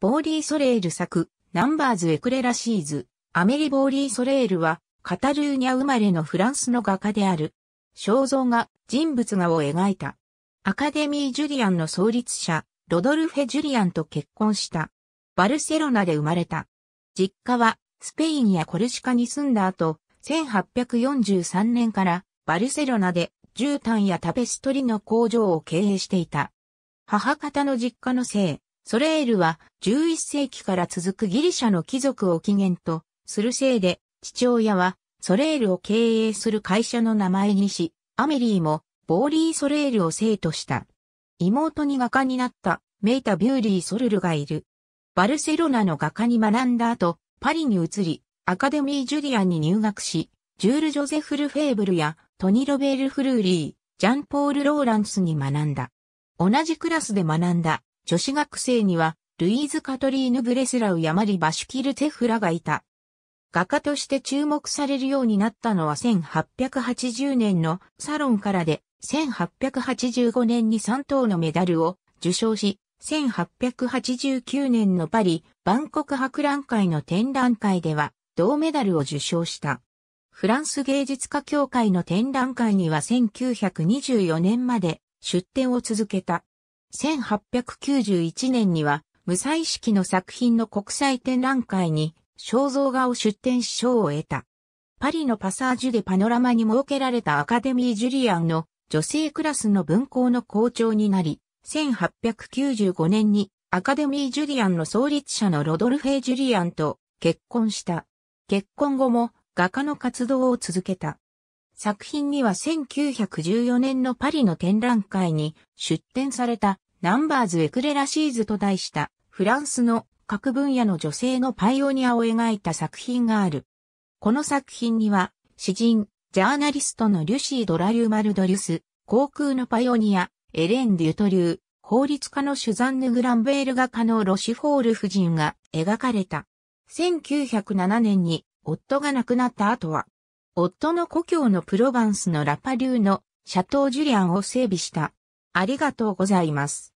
ボーリー・ソレール作、ナンバーズ・エクレラシーズ、アメリ・ボーリー・ソレールは、カタルーニャ生まれのフランスの画家である。肖像画、人物画を描いた。アカデミー・ジュリアンの創立者、ロドルフェ・ジュリアンと結婚した。バルセロナで生まれた。実家は、スペインやコルシカに住んだ後、1843年からバルセロナで絨毯やタペストリの工場を経営していた。母方の実家のせい、ソレールは11世紀から続くギリシャの貴族を起源とするせいで、父親はソレールを経営する会社の名前にし、アメリーもボーリー・ソレールを生とした。妹に画家になったメイタ・ビューリー・ソルルがいる。バルセロナの画家に学んだ後、パリに移り、アカデミー・ジュリアンに入学し、ジュール・ジョゼフル・フェーブルやトニ・ロベール・フルーリー、ジャンポール・ローランスに学んだ。同じクラスで学んだ女子学生には、ルイーズ・カトリーヌ・ブレスラウ・ヤマリ・バシュキル・テフラがいた。画家として注目されるようになったのは1880年のサロンからで、1885年に3等のメダルを受賞し、1889年のパリ、万国博覧会の展覧会では、銅メダルを受賞した。フランス芸術家協会の展覧会には1924年まで出展を続けた。1891年には、無彩色の作品の国際展覧会に肖像画を出展し賞を得た。パリのパサージュでパノラマに設けられたアカデミー・ジュリアンの女性クラスの文校の校長になり、1895年にアカデミー・ジュリアンの創立者のロドルフェ・ジュリアンと結婚した。結婚後も画家の活動を続けた。作品には1914年のパリの展覧会に出展されたナンバーズ・エクレラシーズと題したフランスの各分野の女性のパイオニアを描いた作品がある。この作品には詩人、ジャーナリストのリュシー・ドラリュ・マルドリュス、航空のパイオニア、エレン・デュトリュー、法律家のシュザンヌ・グランベール画家のロシフォール夫人が描かれた。1907年に夫が亡くなった後は夫の故郷のプロヴァンスのラパ流のシャトージュリアンを整備した。ありがとうございます。